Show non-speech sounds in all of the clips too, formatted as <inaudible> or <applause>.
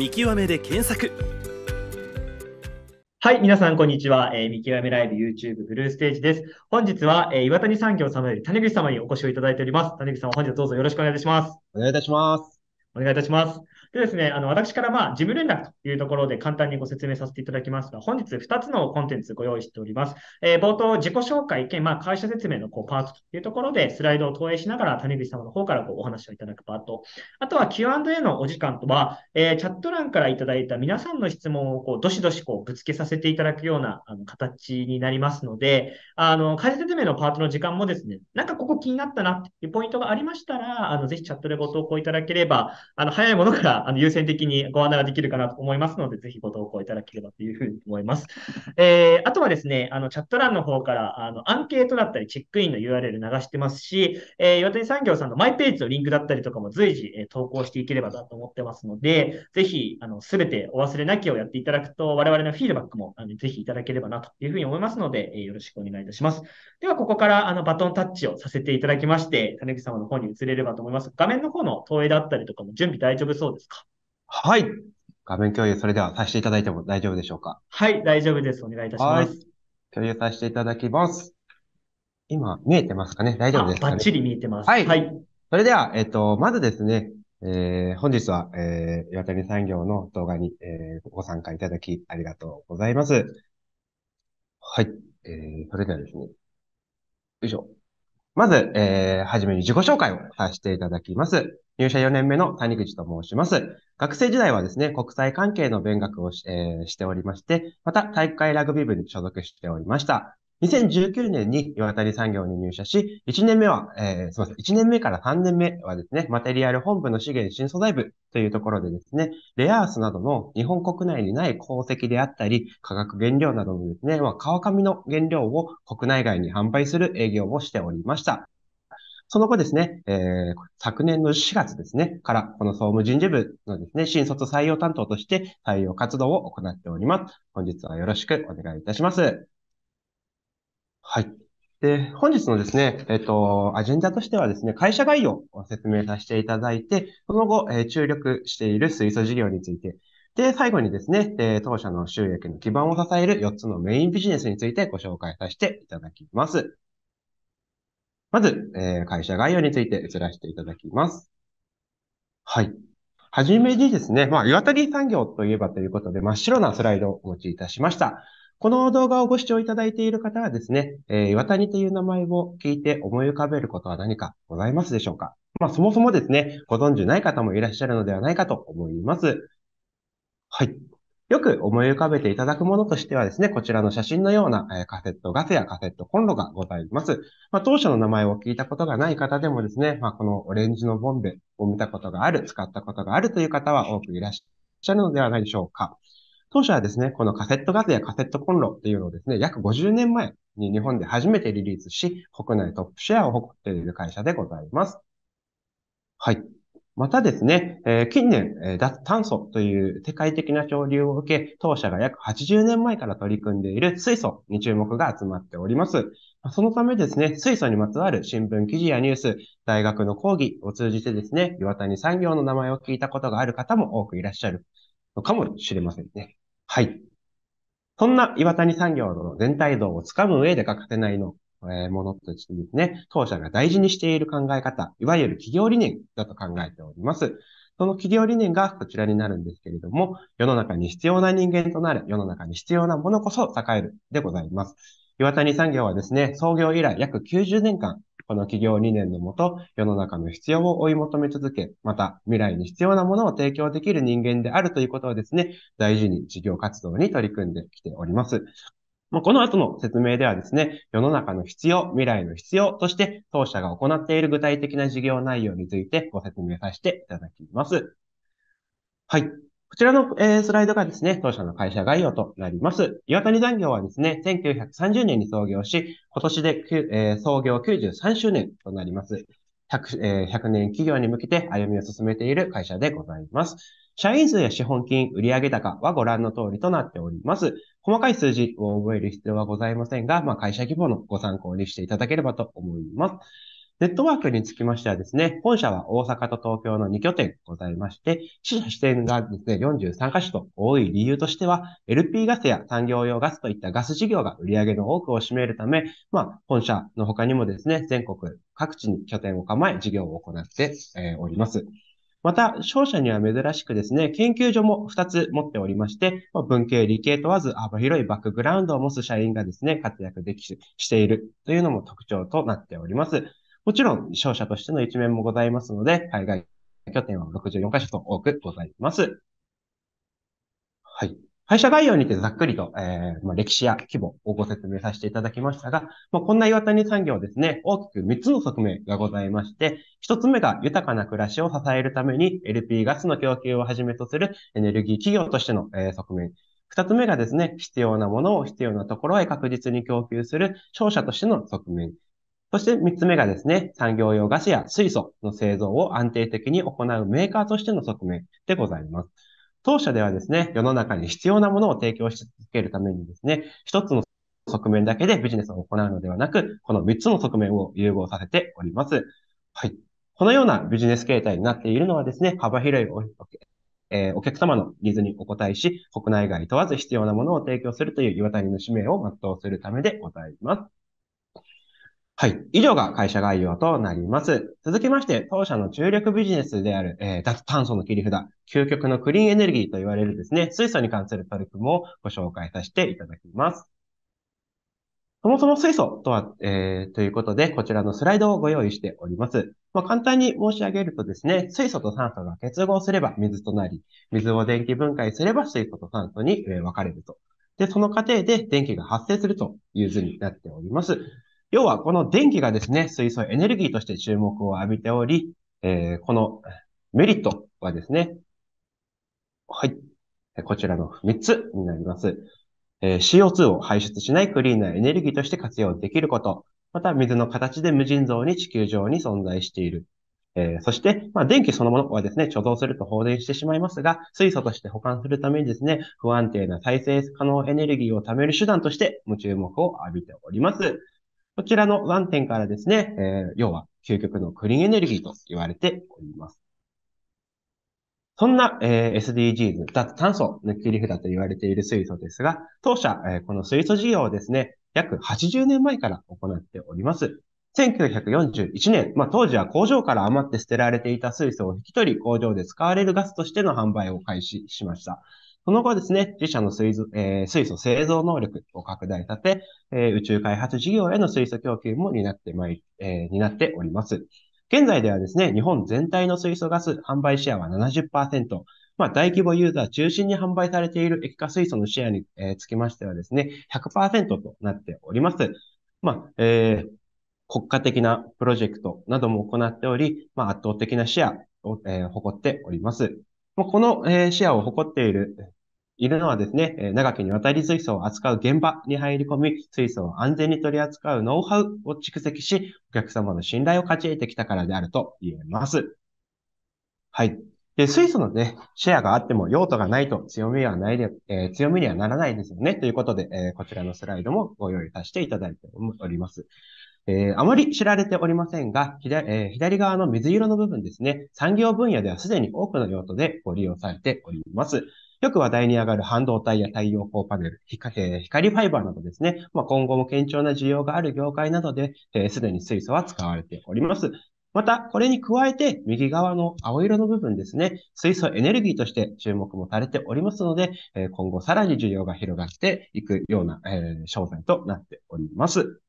見極めで検索はい、皆さん、こんにちは。えー、見極めライブ YouTube ブルーステージです。本日は、えー、岩谷産業様より谷口様にお越しをいただいております。谷口様、本日どうぞよろしくお願いいたします。お願いいたします。お願いいたします。でですね、あの、私からまあ、事務連絡というところで簡単にご説明させていただきますが、本日2つのコンテンツご用意しております。えー、冒頭、自己紹介兼、まあ、会社説明のこうパートというところで、スライドを投影しながら、谷口様の方からこうお話をいただくパート。あとは Q&A のお時間とは、えー、チャット欄からいただいた皆さんの質問をこう、どしどしこう、ぶつけさせていただくような、あの、形になりますので、あの、会社説明のパートの時間もですね、なんかここ気になったなっていうポイントがありましたら、あの、ぜひチャットでご投稿いただければ、あの、早いものからあの優先的にご案内ができるかなと思いますので、ぜひご投稿いただければというふうに思います。えー、あとはですね、あのチャット欄の方からあのアンケートだったりチェックインの URL 流してますし、えー、岩谷産業さんのマイページのリンクだったりとかも随時、えー、投稿していければなと思ってますので、ぜひすべてお忘れなきをやっていただくと、我々のフィードバックもあのぜひいただければなというふうに思いますので、えー、よろしくお願いいたします。では、ここからあのバトンタッチをさせていただきまして、種木様の方に移れればと思います。画面の方の投影だったりとかも準備大丈夫そうですはい。画面共有、それではさせていただいても大丈夫でしょうか。はい、大丈夫です。お願いいたします。共有させていただきます。今、見えてますかね大丈夫ですかねバッチリ見えてます。はい。はい、それでは、えっ、ー、と、まずですね、えー、本日は、えー、岩谷産業の動画に、えー、ご参加いただきありがとうございます。はい。えー、それではですね。よいしょ。まず、えー、はじめに自己紹介をさせていただきます。入社4年目の谷口と申します。学生時代はですね、国際関係の勉学をし,、えー、しておりまして、また体育会ラグビー部に所属しておりました。2019年に岩谷産業に入社し、1年目は、えー、すみません、1年目から3年目はですね、マテリアル本部の資源新素材部というところでですね、レアアースなどの日本国内にない鉱石であったり、化学原料などのですね、まあ、川上の原料を国内外に販売する営業をしておりました。その後ですね、えー、昨年の4月ですね、から、この総務人事部のですね、新卒採用担当として採用活動を行っております。本日はよろしくお願いいたします。はい。で、本日のですね、えっ、ー、と、アジェンダとしてはですね、会社概要を説明させていただいて、その後、えー、注力している水素事業について、で、最後にですね、えー、当社の収益の基盤を支える4つのメインビジネスについてご紹介させていただきます。まず、えー、会社概要について移らせていただきます。はい。はじめにですね、まあ、岩谷産業といえばということで、真っ白なスライドをお持ちいたしました。この動画をご視聴いただいている方はですね、えー、岩谷という名前を聞いて思い浮かべることは何かございますでしょうかまあ、そもそもですね、ご存知ない方もいらっしゃるのではないかと思います。はい。よく思い浮かべていただくものとしてはですね、こちらの写真のような、えカセットガスやカセットコンロがございます。まあ、当初の名前を聞いたことがない方でもですね、まあ、このオレンジのボンベを見たことがある、使ったことがあるという方は多くいらっしゃるのではないでしょうか。当初はですね、このカセットガスやカセットコンロっていうのをですね、約50年前に日本で初めてリリースし、国内トップシェアを誇っている会社でございます。はい。またですね、えー、近年、脱炭素という世界的な潮流を受け、当社が約80年前から取り組んでいる水素に注目が集まっております。そのためですね、水素にまつわる新聞記事やニュース、大学の講義を通じてですね、岩谷産業の名前を聞いたことがある方も多くいらっしゃるのかもしれませんね。はい。そんな岩谷産業の全体像をつかむ上で欠かせないのえー、ものとしてですね、当社が大事にしている考え方、いわゆる企業理念だと考えております。その企業理念がこちらになるんですけれども、世の中に必要な人間となる、世の中に必要なものこそ栄えるでございます。岩谷産業はですね、創業以来約90年間、この企業理念のもと、世の中の必要を追い求め続け、また未来に必要なものを提供できる人間であるということをですね、大事に事業活動に取り組んできております。まあ、この後の説明ではですね、世の中の必要、未来の必要として当社が行っている具体的な事業内容についてご説明させていただきます。はい。こちらの、えスライドがですね、当社の会社概要となります。岩谷残業はですね、1930年に創業し、今年で、えー、創業93周年となります。100, えー、100年企業に向けて歩みを進めている会社でございます。社員数や資本金、売上高はご覧の通りとなっております。細かい数字を覚える必要はございませんが、まあ、会社規模のご参考にしていただければと思います。ネットワークにつきましてはですね、本社は大阪と東京の2拠点ございまして、支社支店がですね、43カ所と多い理由としては、LP ガスや産業用ガスといったガス事業が売上の多くを占めるため、まあ、本社の他にもですね、全国各地に拠点を構え、事業を行っております。また、商社には珍しくですね、研究所も2つ持っておりまして、ま文系、理系問わず幅広いバックグラウンドを持つ社員がですね、活躍でき、しているというのも特徴となっております。もちろん、商社としての一面もございますので、海外拠点は64カ所と多くございます。はい。会社概要にてざっくりと、えーまあ、歴史や規模をご説明させていただきましたが、まあ、こんな岩谷産業ですね、大きく3つの側面がございまして、1つ目が豊かな暮らしを支えるために LP ガスの供給をはじめとするエネルギー企業としての、えー、側面。2つ目がですね、必要なものを必要なところへ確実に供給する商社としての側面。そして3つ目がですね、産業用ガスや水素の製造を安定的に行うメーカーとしての側面でございます。当社ではですね、世の中に必要なものを提供し続けるためにですね、一つの側面だけでビジネスを行うのではなく、この3つの側面を融合させております。はい。このようなビジネス形態になっているのはですね、幅広いお,、えー、お客様のニーズにお応えし、国内外問わず必要なものを提供するという岩谷の使命を全うするためでございます。はい。以上が会社概要となります。続きまして、当社の注力ビジネスである、えー、脱炭素の切り札、究極のクリーンエネルギーと言われるですね、水素に関する取り組みをご紹介させていただきます。そもそも水素とは、えー、ということで、こちらのスライドをご用意しております。まあ、簡単に申し上げるとですね、水素と酸素が結合すれば水となり、水を電気分解すれば水素と酸素に分かれると。で、その過程で電気が発生するという図になっております。要はこの電気がですね、水素エネルギーとして注目を浴びており、えー、このメリットはですね、はい。こちらの3つになります。えー、CO2 を排出しないクリーンなエネルギーとして活用できること。また、水の形で無尽蔵に地球上に存在している。えー、そして、まあ、電気そのものはですね、貯蔵すると放電してしまいますが、水素として保管するためにですね、不安定な再生可能エネルギーを貯める手段として、無注目を浴びております。こちらのテ点からですね、えー、要は究極のクリーンエネルギーと言われております。そんな、えー、SDGs、脱炭素、の切り札と言われている水素ですが、当社、えー、この水素事業をですね、約80年前から行っております。1941年、まあ、当時は工場から余って捨てられていた水素を引き取り、工場で使われるガスとしての販売を開始しました。その後ですね、自社の水,、えー、水素製造能力を拡大させ、えー、宇宙開発事業への水素供給も担ってまい、えー、担っております。現在ではですね、日本全体の水素ガス販売シェアは70%、まあ、大規模ユーザー中心に販売されている液化水素のシェアに、つきましてはですね、100%となっております。まあ、えー、国家的なプロジェクトなども行っており、まあ、圧倒的なシェアを、えー、誇っております。この、えシェアを誇っている、いるのはですね、え長きにわたり水素を扱う現場に入り込み、水素を安全に取り扱うノウハウを蓄積し、お客様の信頼を勝ち得てきたからであると言えます。はい。で、水素のね、シェアがあっても用途がないと強みはないで、えー、強みにはならないですよね。ということで、えー、こちらのスライドもご用意させていただいております。えー、あまり知られておりませんが、左,、えー、左側の水色の部分ですね、産業分野ではすでに多くの用途でご利用されております。よく話題に上がる半導体や太陽光パネル、光ファイバーなどですね、まあ、今後も堅調な需要がある業界などで、す、えー、で、に水素は使われております。また、これに加えて、右側の青色の部分ですね、水素エネルギーとして注目もされておりますので、今後さらに需要が広がっていくような商材となっております。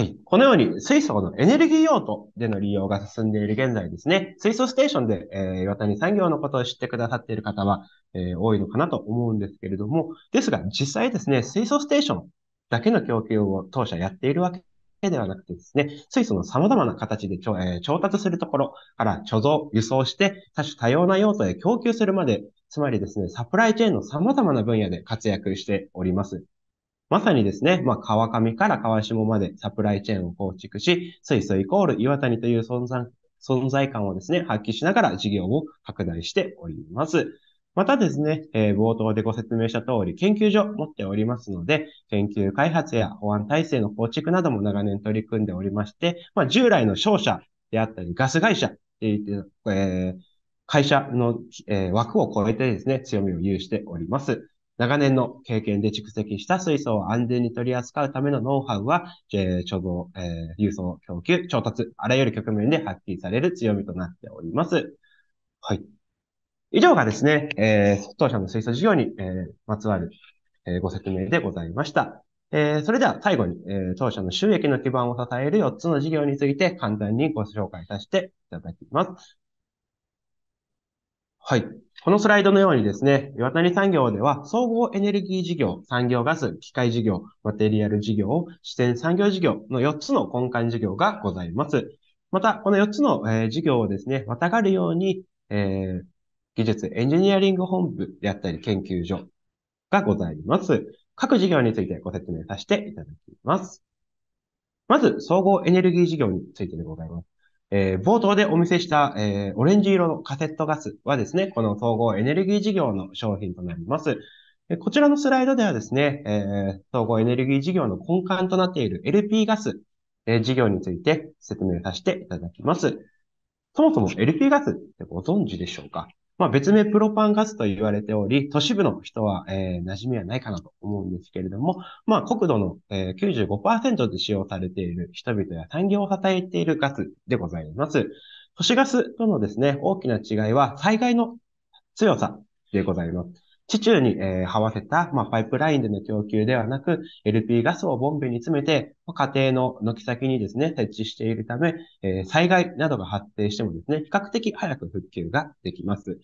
はい。このように水素のエネルギー用途での利用が進んでいる現在ですね、水素ステーションで、えー、岩谷産業のことを知ってくださっている方は、えー、多いのかなと思うんですけれども、ですが実際ですね、水素ステーションだけの供給を当社やっているわけではなくてですね、水素の様々な形でちょ、えー、調達するところから貯蔵、輸送して、多種多様な用途へ供給するまで、つまりですね、サプライチェーンの様々な分野で活躍しております。まさにですね、まあ、川上から川下までサプライチェーンを構築し、水素イコール岩谷という存在存在感をですね、発揮しながら事業を拡大しております。またですね、えー、冒頭でご説明した通り、研究所持っておりますので、研究開発や保安体制の構築なども長年取り組んでおりまして、まあ、従来の商社であったり、ガス会社、えー、会社の、えー、枠を超えてですね、強みを有しております。長年の経験で蓄積した水素を安全に取り扱うためのノウハウは、えー、貯蔵、えー、輸送、供給、調達、あらゆる局面で発揮される強みとなっております。はい。以上がですね、えー、当社の水素事業に、えー、まつわる、えー、ご説明でございました。えー、それでは最後に、えー、当社の収益の基盤を支える4つの事業について簡単にご紹介させていただきます。はい。このスライドのようにですね、岩谷産業では総合エネルギー事業、産業ガス、機械事業、マテリアル事業、支店産業事業の4つの根幹事業がございます。また、この4つの、えー、事業をですね、またがるように、えー、技術エンジニアリング本部であったり研究所がございます。各事業についてご説明させていただきます。まず、総合エネルギー事業についてでございます。えー、冒頭でお見せした、えー、オレンジ色のカセットガスはですね、この統合エネルギー事業の商品となります。えこちらのスライドではですね、えー、統合エネルギー事業の根幹となっている LP ガス、えー、事業について説明させていただきます。そもそも LP ガスってご存知でしょうかまあ、別名プロパンガスと言われており、都市部の人は、えー、馴染みはないかなと思うんですけれども、まあ、国土の、えー、95%で使用されている人々や産業を支えているガスでございます。都市ガスとのですね、大きな違いは災害の強さでございます。地中に、えー、這わせた、まあ、パイプラインでの供給ではなく、LP ガスをボンベに詰めて、ま家庭の軒先にですね、設置しているため、えー、災害などが発生してもですね、比較的早く復旧ができます。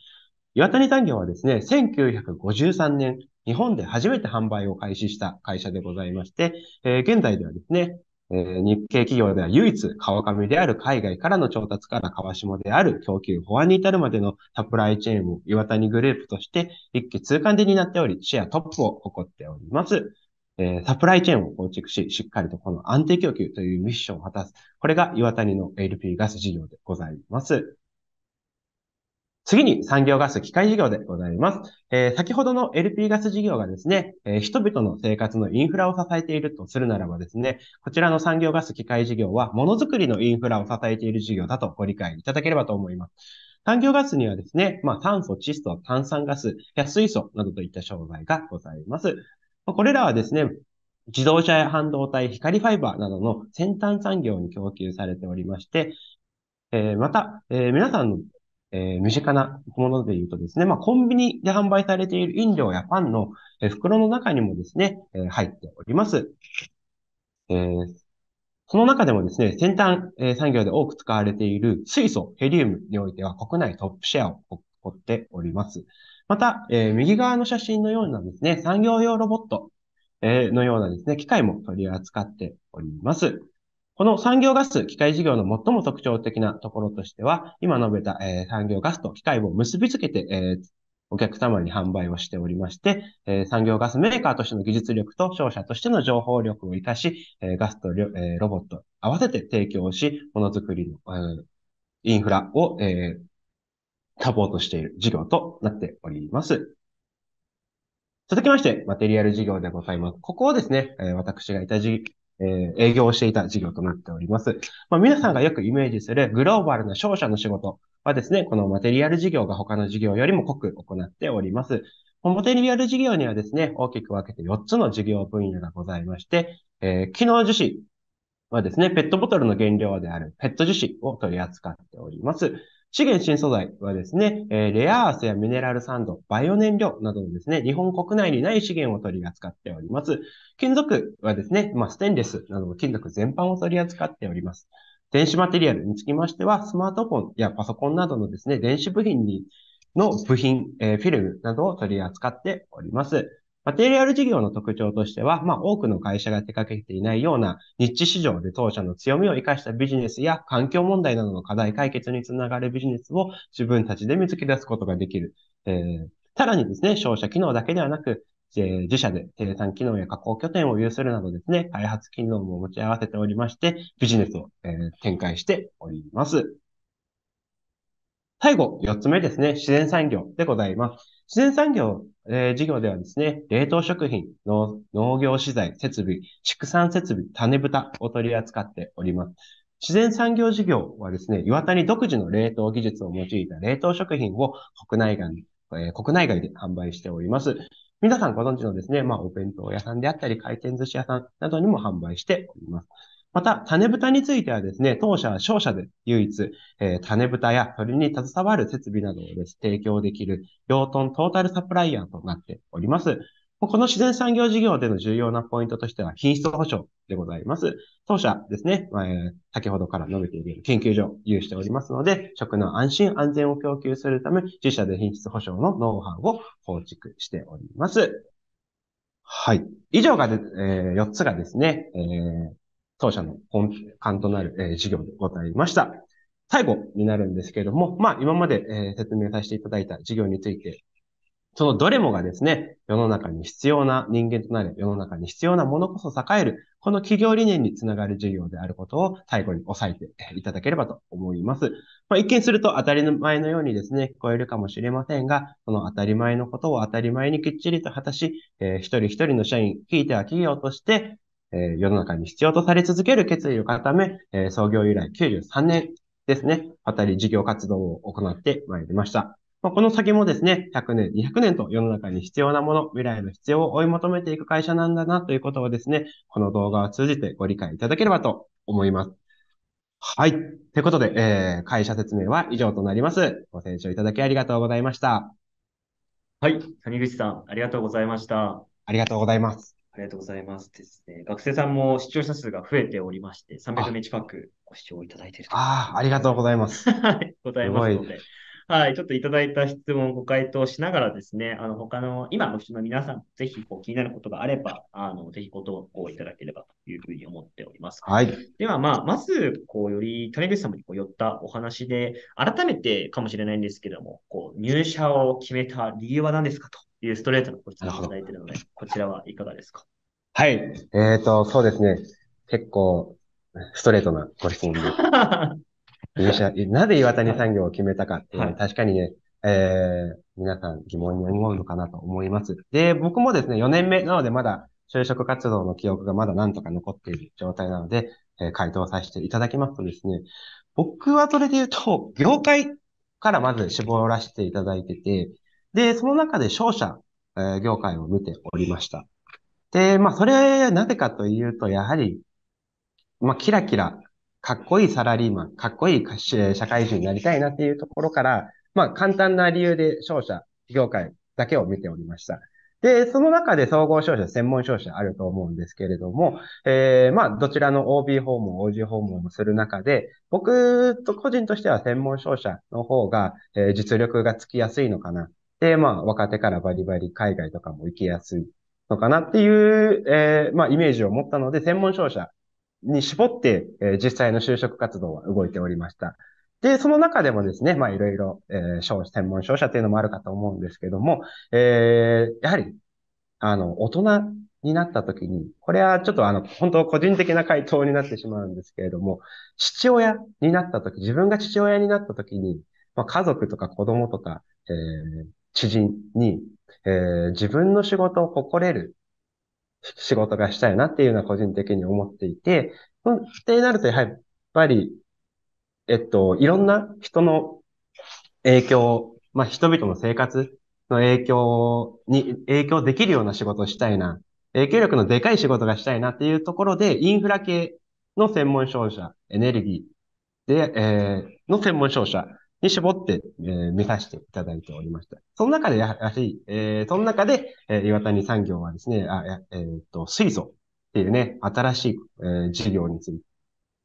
岩谷産業はですね、1953年、日本で初めて販売を開始した会社でございまして、えー、現在ではですね、えー、日系企業では唯一川上である海外からの調達から川下である供給保安に至るまでのサプライチェーンを岩谷グループとして一気通貫で担っており、シェアトップを誇っております。えー、サプライチェーンを構築し、しっかりとこの安定供給というミッションを果たす。これが岩谷の LP ガス事業でございます。次に産業ガス機械事業でございます。えー、先ほどの LP ガス事業がですね、えー、人々の生活のインフラを支えているとするならばですね、こちらの産業ガス機械事業はものづくりのインフラを支えている事業だとご理解いただければと思います。産業ガスにはですね、まあ、炭素、窒素、炭酸ガスや水素などといった商材がございます。これらはですね、自動車や半導体、光ファイバーなどの先端産業に供給されておりまして、えー、また、えー、皆さんのえー、身近なもので言うとですね、まあ、コンビニで販売されている飲料やパンの、え袋の中にもですね、えー、入っております。えー、その中でもですね、先端、え産業で多く使われている水素、ヘリウムにおいては国内トップシェアを誇っております。また、え右側の写真のようなですね、産業用ロボット、えのようなですね、機械も取り扱っております。この産業ガス、機械事業の最も特徴的なところとしては、今述べた、え産業ガスと機械を結びつけて、えお客様に販売をしておりまして、え産業ガスメーカーとしての技術力と商社としての情報力を活かし、えガスと、えロボット合わせて提供し、ものづくりの、えインフラを、えサポートしている事業となっております。続きまして、マテリアル事業でございます。ここをですね、私がいた時えー、営業をしていた事業となっております。まあ、皆さんがよくイメージするグローバルな商社の仕事はですね、このマテリアル事業が他の事業よりも濃く行っております。マテリアル事業にはですね、大きく分けて4つの事業分野がございまして、えー、機能樹脂はですね、ペットボトルの原料であるペット樹脂を取り扱っております。資源新素材はですね、えレアアースやミネラルサンド、バイオ燃料などのですね、日本国内にない資源を取り扱っております。金属はですね、まあ、ステンレスなどの金属全般を取り扱っております。電子マテリアルにつきましては、スマートフォンやパソコンなどのですね、電子部品にの部品、えー、フィルムなどを取り扱っております。マテリアル事業の特徴としては、まあ、多くの会社が手掛けていないようなニッチ市場で当社の強みを活かしたビジネスや環境問題などの課題解決につながるビジネスを自分たちで見つけ出すことができる。えー、さらにですね、商社機能だけではなく、えー、自社で生産機能や加工拠点を有するなどですね、開発機能も持ち合わせておりまして、ビジネスを、えー、展開しております。最後、四つ目ですね、自然産業でございます。自然産業えー、事業ではですね、冷凍食品の農業資材、設備、畜産設備、種豚を取り扱っております。自然産業事業はですね、岩谷独自の冷凍技術を用いた冷凍食品を国内外に、えー、国内外で販売しております。皆さんご存知のですね、まあ、お弁当屋さんであったり、回転寿司屋さんなどにも販売しております。また、種豚についてはですね、当社は商社で唯一、えー、種豚や鳥に携わる設備などをです、提供できる養豚トータルサプライヤーとなっております。この自然産業事業での重要なポイントとしては品質保証でございます。当社ですね、え先ほどから述べている研究所を有しておりますので、食の安心安全を供給するため、自社で品質保証のノウハウを構築しております。はい。以上がで、えー、4つがですね、えー当社の根幹となる、えー、事業でございました。最後になるんですけれども、まあ今まで、えー、説明させていただいた事業について、そのどれもがですね、世の中に必要な人間となれ、世の中に必要なものこそ栄える、この企業理念につながる事業であることを最後に押さえていただければと思います。まあ、一見すると当たり前のようにですね、聞こえるかもしれませんが、その当たり前のことを当たり前にきっちりと果たし、えー、一人一人の社員、ひいては企業として、え世の中に必要とされ続ける決意を固め、え創業以来93年ですね、あたり事業活動を行ってまいりました。まあ、この先もですね、100年、200年と世の中に必要なもの、未来の必要を追い求めていく会社なんだなということをですね、この動画を通じてご理解いただければと思います。はい。ということで、えー、会社説明は以上となります。ご清聴いただきありがとうございました。はい。谷口さん、ありがとうございました。ありがとうございます。ありがとうございますですね。学生さんも視聴者数が増えておりまして、300名近くご視聴いただいていると。ああ、ありがとうございます。はい、ございますので。はい、ちょっといただいた質問、ご回答しながらですね、あの、他の、今の人の皆さん、ぜひ、こう、気になることがあれば、あの、ぜひご投稿いただければというふうに思っております。はい。では、まあ、まず、こう、より、谷口様にこう寄ったお話で、改めてかもしれないんですけども、こう、入社を決めた理由は何ですかというストレートのご質問をいただいているので、こちらはいかがですかはい。えっ、ー、と、そうですね。結構、ストレートなご質問で。す。<laughs> なぜ岩谷産業を決めたかっていうのは、確かにね、えー、皆さん疑問に思うのかなと思います。で、僕もですね、4年目なのでまだ就職活動の記憶がまだなんとか残っている状態なので、えー、回答させていただきますとですね、僕はそれで言うと、業界からまず絞らせていただいてて、で、その中で商社、えー、業界を見ておりました。で、まあ、それ、はなぜかというと、やはり、まあ、キラキラ、かっこいいサラリーマン、かっこいい社会人になりたいなっていうところから、まあ、簡単な理由で商社、業界だけを見ておりました。で、その中で総合商社、専門商社あると思うんですけれども、えー、まあ、どちらの OB 訪問、OG 訪問もする中で、僕と個人としては専門商社の方が、えー、実力がつきやすいのかな。で、まあ、若手からバリバリ海外とかも行きやすいのかなっていう、えー、まあ、イメージを持ったので、専門商社に絞って、えー、実際の就職活動は動いておりました。で、その中でもですね、まあ、いろいろ、えー、専門商社っていうのもあるかと思うんですけども、えー、やはり、あの、大人になった時に、これはちょっとあの、本当個人的な回答になってしまうんですけれども、父親になった時、自分が父親になった時に、まあ、家族とか子供とか、えー、知人に、えー、自分の仕事を誇れる仕事がしたいなっていうのは個人的に思っていて、ってなるとやっぱり、えっと、いろんな人の影響、まあ、人々の生活の影響に、影響できるような仕事をしたいな、影響力のでかい仕事がしたいなっていうところで、インフラ系の専門商社、エネルギーで、えー、の専門商社に絞って、えー、目指していただいておりました。その中でやはり、えー、その中で、えー、岩谷産業はですね、あえー、っと、水素っていうね、新しい、えー、事業について、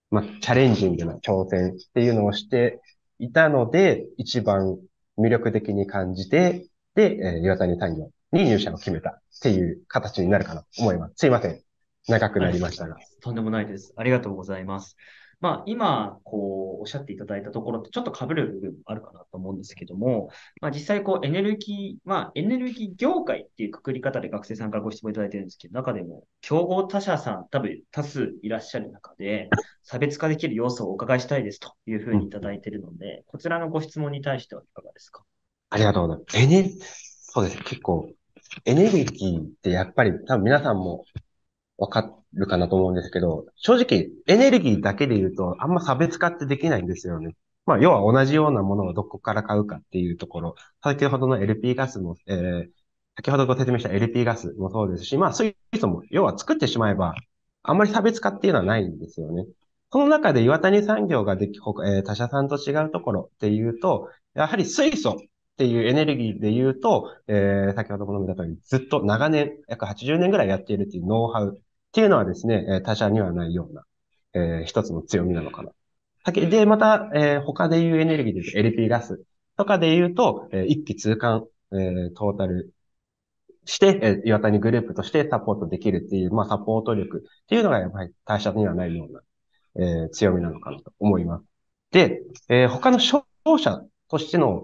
まあ、チャレンジングな挑戦っていうのをしていたので、一番魅力的に感じて、で、えー、岩谷産業に入社を決めたっていう形になるかなと思います。すいません。長くなりましたが。とんでもないです。ありがとうございます。まあ、今、こう、おっしゃっていただいたところってちょっと被る部分もあるかなと思うんですけども、まあ、実際、こう、エネルギー、まあ、エネルギー業界っていうくくり方で学生さんからご質問いただいてるんですけど、中でも、競合他社さん、多分多数いらっしゃる中で、差別化できる要素をお伺いしたいですというふうにいただいてるので、こちらのご質問に対してはいかがですかありがとうございます。エネ、そうです。結構、エネルギーってやっぱり多分皆さんもわかるかなと思うんですけど、正直エネルギーだけで言うとあんま差別化ってできないんですよね。まあ、要は同じようなものをどこから買うかっていうところ、先ほどの LP ガスも、えー、先ほどご説明した LP ガスもそうですし、まあ、水素も、要は作ってしまえば、あんまり差別化っていうのはないんですよね。その中で岩谷産業ができ、えー、他社さんと違うところっていうと、やはり水素っていうエネルギーで言うと、えー、先ほども述べた通り、ずっと長年、約80年ぐらいやっているっていうノウハウっていうのはですね、え他社にはないような、えー、一つの強みなのかな。で、また、えー、他で言うエネルギーで言うと LP ガスとかで言うと、えー、一気通貫、えー、トータルして、えー、岩谷グループとしてサポートできるっていう、まあ、サポート力っていうのがやっぱり他社にはないような、えー、強みなのかなと思います。で、えー、他の商社としての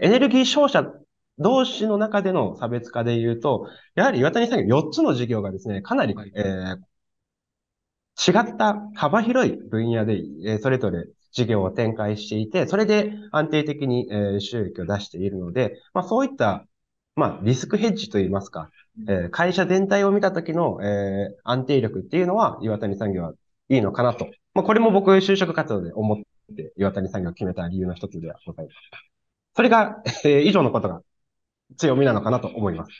エネルギー商社同士の中での差別化で言うと、やはり岩谷産業4つの事業がですね、かなり、えー、違った幅広い分野で、えー、それぞれ事業を展開していて、それで安定的に、えー、収益を出しているので、まあそういった、まあリスクヘッジといいますか、えー、会社全体を見た時の、えー、安定力っていうのは岩谷産業はいいのかなと。まあこれも僕就職活動で思って岩谷産業を決めた理由の一つではございます。それが、えー、以上のことが強みなのかなと思います。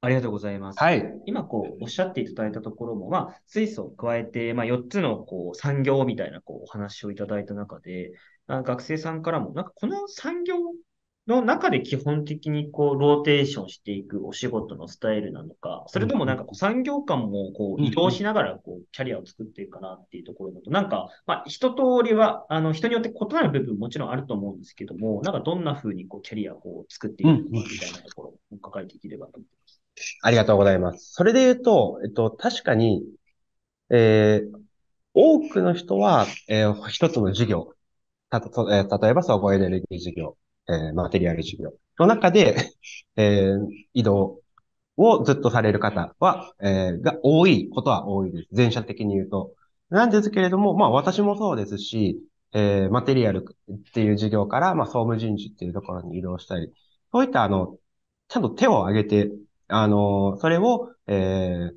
ありがとうございます。はい。今、こう、おっしゃっていただいたところも、まあ、水素を加えて、まあ、4つの、こう、産業みたいな、こう、お話をいただいた中で、あ学生さんからも、なんか、この産業の中で基本的にこう、ローテーションしていくお仕事のスタイルなのか、それともなんかこう、産業間もこう、移動しながらこう、キャリアを作っていくかなっていうところだと、なんか、まあ、一通りは、あの、人によって異なる部分もちろんあると思うんですけども、なんかどんな風にこう、キャリアをこう、作っていくのかみたいなところをお伺いできればと思います。ありがとうございます。それで言うと、えっと、確かに、えー、多くの人は、えー、一つの事業、たとえー、例えば総合エネルギー事業えー、マテリアル事業の中で、<laughs> えー、移動をずっとされる方は、えー、が多いことは多いです。全社的に言うと。なんですけれども、まあ私もそうですし、えー、マテリアルっていう事業から、まあ総務人事っていうところに移動したり、そういったあの、ちゃんと手を挙げて、あの、それを、えー、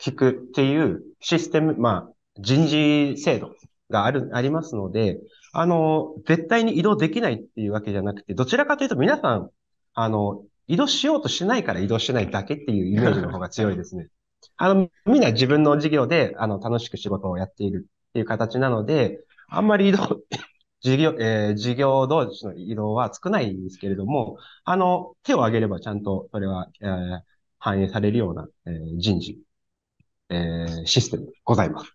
聞くっていうシステム、まあ人事制度がある、ありますので、あの、絶対に移動できないっていうわけじゃなくて、どちらかというと皆さん、あの、移動しようとしないから移動してないだけっていうイメージの方が強いですね。<laughs> あの、みんな自分の事業で、あの、楽しく仕事をやっているっていう形なので、あんまり移動、<laughs> 事業、えー、事業同士の移動は少ないんですけれども、あの、手を挙げればちゃんとそれは、えー、反映されるような、えー、人事、えー、システムございます。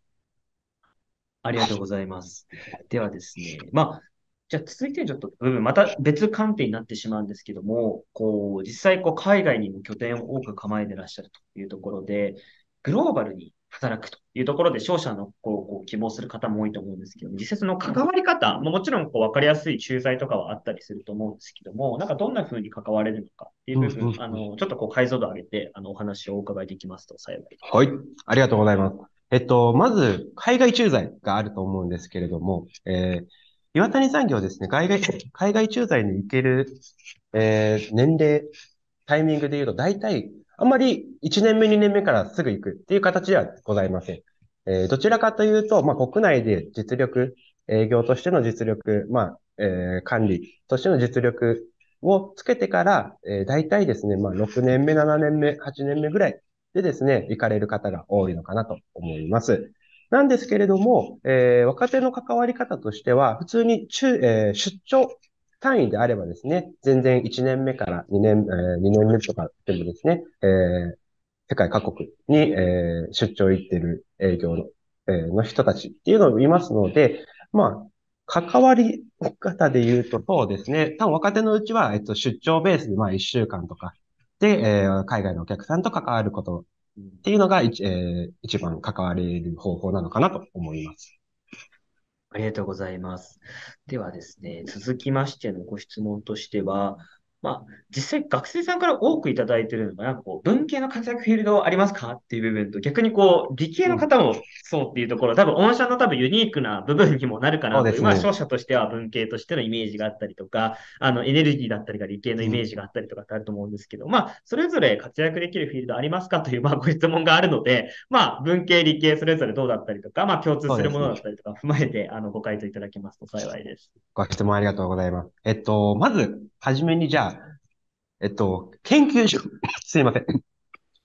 ありがとうございます。ではですね、まあ、じゃあ続いてちょっと部分、また別観点になってしまうんですけども、こう、実際こう海外にも拠点を多く構えてらっしゃるというところで、グローバルに働くというところで、商社のこう希望する方も多いと思うんですけども、実際その関わり方、もちろんこう分かりやすい駐在とかはあったりすると思うんですけども、なんかどんな風に関われるのかっていう部分、あの、ちょっとこう解像度を上げて、あの、お話をお伺いできますと幸いです。はい、ありがとうございます。えっと、まず、海外駐在があると思うんですけれども、えー、岩谷産業ですね、海外、<laughs> 海外駐在に行ける、えー、年齢、タイミングで言うと、大体、あんまり1年目、2年目からすぐ行くっていう形ではございません。えー、どちらかというと、まあ、国内で実力、営業としての実力、まあ、えー、管理としての実力をつけてから、えー、大体ですね、まあ、6年目、7年目、8年目ぐらいでですね、行かれる方が多いのかなと思います。なんですけれども、えー、若手の関わり方としては、普通に中、えー、出張単位であればですね、全然1年目から2年、えー、2年目とかでもですね、えー、世界各国に、えー、出張行ってる営業の,、えー、の人たちっていうのをいますので、まあ、関わり方で言うと、そうですね。多分若手のうちは、えっと、出張ベースで、まあ、1週間とか、で、えー、海外のお客さんと関わることっていうのが一、えー、一番関われる方法なのかなと思います。ありがとうございます。ではですね、続きましてのご質問としては、まあ、実際学生さんから多くいただいてるのが、なんかこう、文系の活躍フィールドありますかっていう部分と、逆にこう、理系の方もそうっていうところ、多分、御社の多分ユニークな部分にもなるかなという、うね、まあ、商社としては文系としてのイメージがあったりとか、あの、エネルギーだったりが理系のイメージがあったりとかってあると思うんですけど、うん、まあ、それぞれ活躍できるフィールドありますかという、まあ、ご質問があるので、まあ、文系、理系それぞれどうだったりとか、まあ、共通するものだったりとか踏まえて、ね、あの、ご回答いただけますと幸いです。ご質問ありがとうございます。えっと、まず、はじめにじゃあ、えっと、研究所、<laughs> すいません。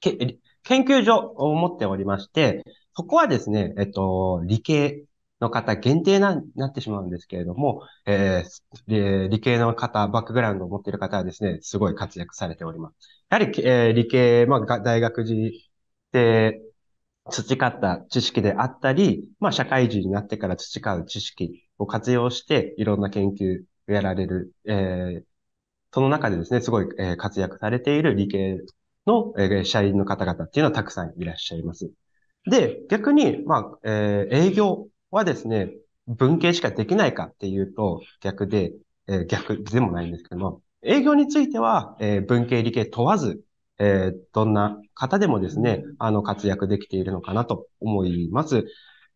け研究所を持っておりまして、そこはですね、えっと、理系の方限定な、なってしまうんですけれども、えー、理系の方、バックグラウンドを持っている方はですね、すごい活躍されております。やはり、えー、理系、まあ、大学時で培った知識であったり、まあ、社会人になってから培う知識を活用して、いろんな研究をやられる、えー、その中でですね、すごい、えー、活躍されている理系の、えー、社員の方々っていうのはたくさんいらっしゃいます。で、逆に、まあ、えー、営業はですね、文系しかできないかっていうと逆で、えー、逆でもないんですけども、営業については、えー、文系理系問わず、えー、どんな方でもですね、あの、活躍できているのかなと思います。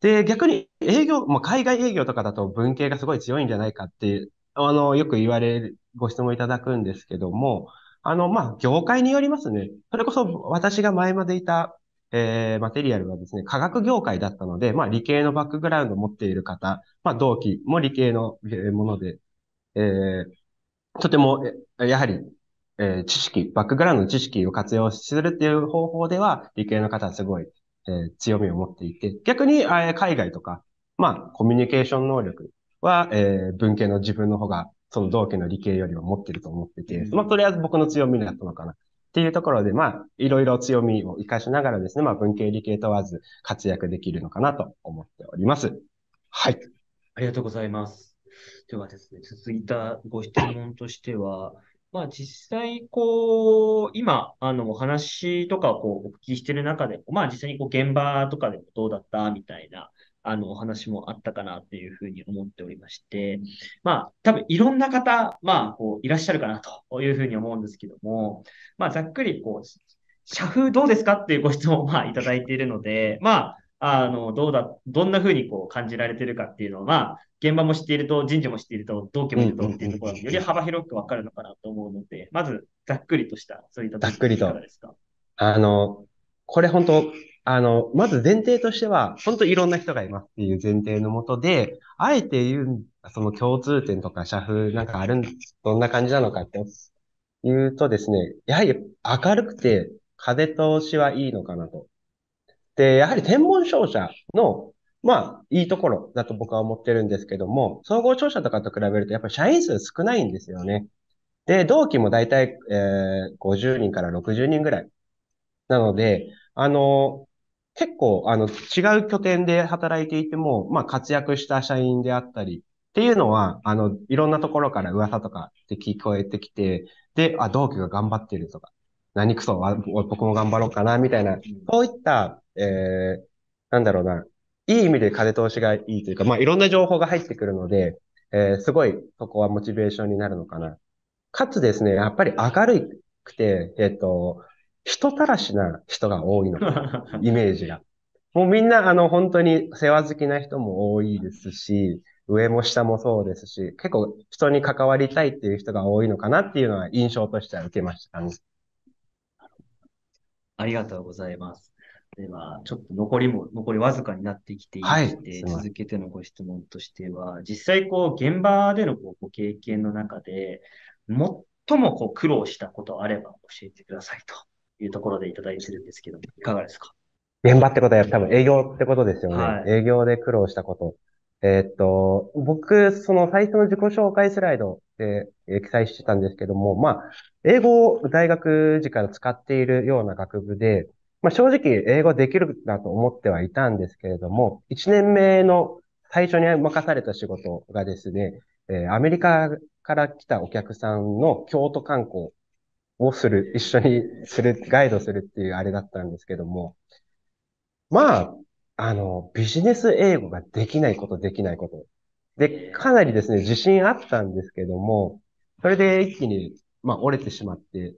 で、逆に営業、まあ、海外営業とかだと文系がすごい強いんじゃないかってあの、よく言われる、ご質問いただくんですけども、あの、まあ、業界によりますね。それこそ私が前までいた、えー、マテリアルはですね、科学業界だったので、まあ、理系のバックグラウンドを持っている方、まあ、同期も理系のもので、えー、とても、やはり、えー、知識、バックグラウンドの知識を活用するっていう方法では、理系の方はすごい、えー、強みを持っていて、逆に、えー、海外とか、まあ、コミュニケーション能力は、えー、文系の自分の方が、その同期の理系よりは持ってると思ってて、まあ、とりあえず僕の強みだったのかな。っていうところで、まあ、いろいろ強みを活かしながらですね、まあ、文系理系問わず活躍できるのかなと思っております。はい。ありがとうございます。ではですね、続いたご質問としては、まあ実際、こう、今、あの、お話とかをこう、お聞きしてる中で、まあ実際にこう、現場とかでもどうだったみたいなあの、お話もあったかなっていうふうに思っておりまして、まあ、多分いろんな方、まあ、こう、いらっしゃるかなというふうに思うんですけども、まあ、ざっくり、こう、社風どうですかっていうご質問を、まあ、いただいているので、まあ、あの、どうだ、どんなふうにこう感じられてるかっていうのは、まあ、現場も知っていると、人事も知っていると、同居もいるとっていうところがより幅広くわかるのかなと思うので、まず、ざっくりとした、そういったところですか。あの、これ本当あの、まず前提としては、本当いろんな人がいますっていう前提のもとで、あえて言う、その共通点とか社風なんかあるん、どんな感じなのかって言うとですね、やはり明るくて風通しはいいのかなと。で、やはり天文商社の、まあ、いいところだと僕は思ってるんですけども、総合商社とかと比べるとやっぱり社員数少ないんですよね。で、同期も大体、えー、50人から60人ぐらい。なので、あの、結構、あの、違う拠点で働いていても、まあ、活躍した社員であったりっていうのは、あの、いろんなところから噂とかって聞こえてきて、で、あ、同期が頑張ってるとか、何くそ、僕も頑張ろうかな、みたいな、こういった、えー、なんだろうな、いい意味で風通しがいいというか、まあ、いろんな情報が入ってくるので、えー、すごい、そこはモチベーションになるのかな。かつですね、やっぱり明るくて、えっ、ー、と、人たらしな人が多いのかな、<laughs> イメージが。もうみんな、あの、本当に世話好きな人も多いですし、上も下もそうですし、結構人に関わりたいっていう人が多いのかなっていうのは印象としては受けましたね。ありがとうございます。では、ちょっと残りも、残りわずかになってきていて、はい、続けてのご質問としては、実際こう、現場でのこうご経験の中で、最もこう苦労したことあれば教えてくださいと。いうところでいただいてるんですけど、いかがですか現場ってことは多分営業ってことですよね。はい、営業で苦労したこと。えー、っと、僕、その最初の自己紹介スライドで記載してたんですけども、まあ、英語を大学時から使っているような学部で、まあ正直英語できるなと思ってはいたんですけれども、1年目の最初に任された仕事がですね、えー、アメリカから来たお客さんの京都観光をする、一緒にする、ガイドするっていうあれだったんですけども、まあ、あの、ビジネス英語ができないこと、できないこと。で、かなりですね、自信あったんですけども、それで一気に、まあ、折れてしまって、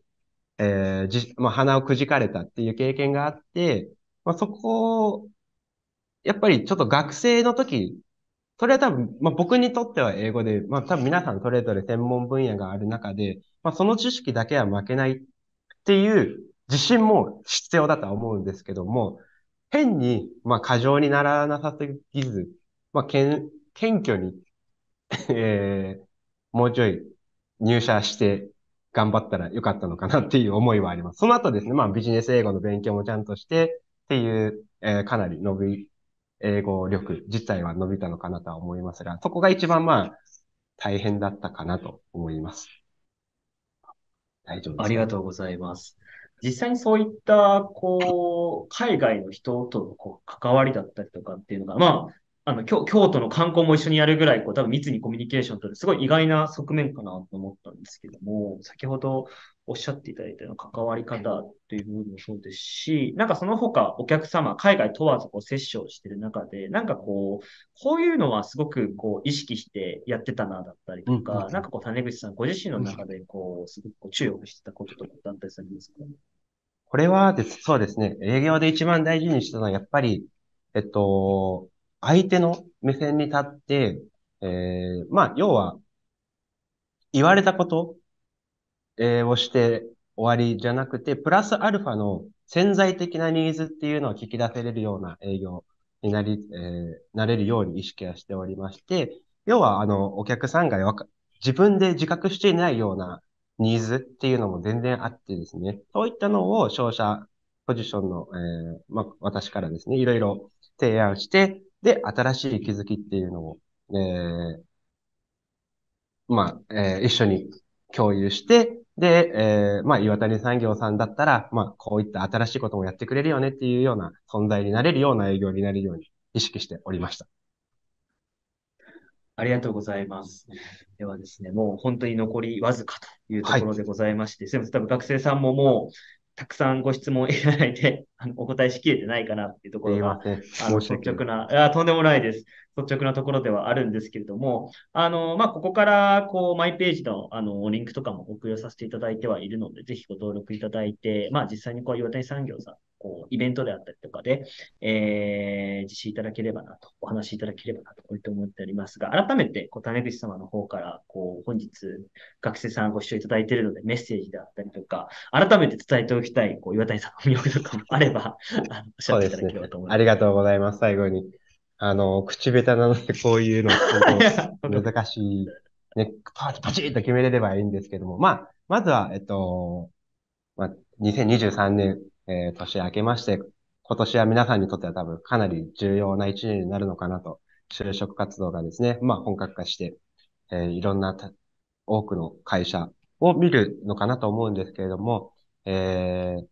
えー、じ、まあ、鼻をくじかれたっていう経験があって、まあ、そこを、やっぱりちょっと学生の時それは多分、まあ、僕にとっては英語で、まあ、多分皆さんそれぞれ専門分野がある中で、まあ、その知識だけは負けないっていう自信も必要だとは思うんですけども、変に、まあ、過剰にならなさすぎず、まあ、謙虚に <laughs> えー、もうちょい入社して頑張ったらよかったのかなっていう思いはあります。その後ですね、まあビジネス英語の勉強もちゃんとしてっていう、えー、かなり伸び英語力自体は伸びたのかなとは思いますが、そこが一番まあ、大変だったかなと思います。大丈夫です、ありがとうございます。実際にそういった、こう、海外の人とのこう関わりだったりとかっていうのが、まあ、あの京、京都の観光も一緒にやるぐらい、こう、多分密にコミュニケーションとる、すごい意外な側面かなと思ったんですけども、先ほど、おっしゃっていただいたような関わり方という部分もそうですし、なんかその他お客様、海外問わずこう接種をしてる中で、なんかこう、こういうのはすごくこう意識してやってたなだったりとか、うん、なんかこう、種口さんご自身の中でこう、すごくこう注力してたこととかだったりされますかこれはです、そうですね。営業で一番大事にしたのは、やっぱり、えっと、相手の目線に立って、えー、まあ、要は、言われたことをして終わりじゃなくて、プラスアルファの潜在的なニーズっていうのを聞き出せれるような営業になり、えー、なれるように意識はしておりまして、要は、あの、お客さんが自分で自覚していないようなニーズっていうのも全然あってですね、そういったのを商社ポジションの、えー、まあ、私からですね、いろいろ提案して、で、新しい気づきっていうのを、えー、まあ、えー、一緒に共有して、で、えー、まあ、岩谷産業さんだったら、まあ、こういった新しいこともやってくれるよねっていうような存在になれるような営業になるように意識しておりました。ありがとうございます。ではですね、もう本当に残りわずかというところでございまして、はい、すみません、多分学生さんももう、たくさんご質問いただいて、あのお答えしきれてないかなっていうところが、あの率直な、いや、とんでもないです。率直なところではあるんですけれども、あの、まあ、ここから、こう、マイページの、あの、リンクとかも送用させていただいてはいるので、ぜひご登録いただいて、まあ、実際にこう、岩谷産業さん、こう、イベントであったりとかで、えー、実施いただければなと、お話しいただければなと、こういと思っておりますが、改めて、こう、種口様の方から、こう、本日、学生さんご視聴いただいているので、メッセージであったりとか、改めて伝えておきたい、こう、岩谷さんの魅力とかもあれば、<laughs> あの、おっしゃっていただければと思います。すね、ありがとうございます、最後に。あの、口下手なので、こういうの、<laughs> 難しい。ね、パチパチッと決めれればいいんですけども、まあ、まずは、えっと、まあ、2023年、えー、年明けまして、今年は皆さんにとっては多分かなり重要な一年になるのかなと、就職活動がですね、まあ本格化して、えー、いろんな多くの会社を見るのかなと思うんですけれども、えー、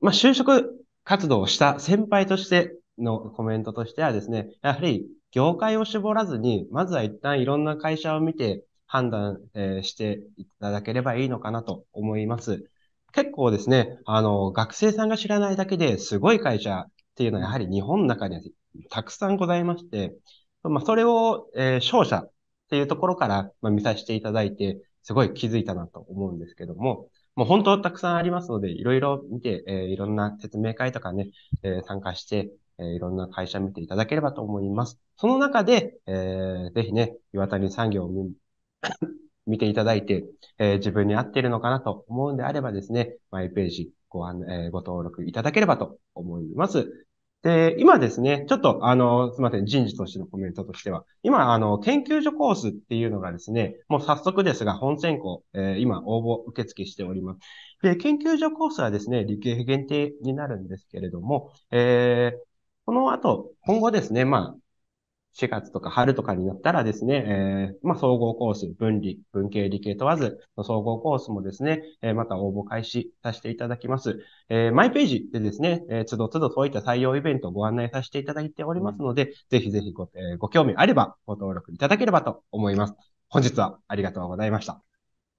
まあ就職活動をした先輩として、のコメントとしてはですね、やはり業界を絞らずに、まずは一旦いろんな会社を見て判断、えー、していただければいいのかなと思います。結構ですね、あの、学生さんが知らないだけですごい会社っていうのはやはり日本の中にはたくさんございまして、まあ、それを、えー、商社っていうところから、まあ、見させていただいて、すごい気づいたなと思うんですけども、もう本当たくさんありますので、いろいろ見て、えー、いろんな説明会とかね、えー、参加して、えいろんな会社見ていただければと思います。その中で、えー、ぜひね、岩谷産業を見 <coughs> 見ていただいて、えー、自分に合っているのかなと思うんであればですね、マイページご案、えー、ご登録いただければと思います。で、今ですね、ちょっと、あの、すみません、人事としてのコメントとしては、今、あの、研究所コースっていうのがですね、もう早速ですが、本選考、えー、今、応募受付しております。で、研究所コースはですね、理系限定になるんですけれども、えー、あと、今後ですね、まあ、4月とか春とかになったらですね、えー、まあ、総合コース、分離、文系理系問わず、総合コースもですね、えー、また応募開始させていただきます。えー、マイページでですね、えー、つどつどそういった採用イベントをご案内させていただいておりますので、うん、ぜひぜひご、えー、ご興味あればご登録いただければと思います。本日はありがとうございました。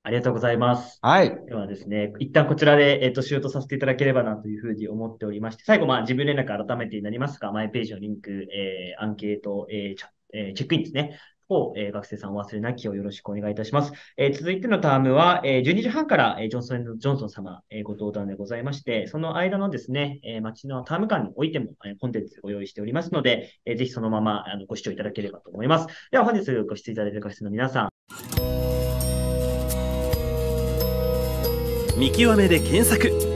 ありがとうございます。はい。ではですね、一旦こちらで、えっ、ー、と、シュートさせていただければなというふうに思っておりまして、最後、まあ、自分連絡改めてになりますが、マイページのリンク、えー、アンケート、えーえー、チェックインですね。を、えー、学生さん忘れなきをよろしくお願いいたします。えー、続いてのタームは、えー、12時半から、えー、ジョンソン・ジョンソン様、えー、ご登壇でございまして、その間のですね、えー、町のターム間においても、えー、コンテンツご用意しておりますので、えー、ぜひそのままあのご視聴いただければと思います。では本日ご出演いただいた学生の皆さん。見極めで検索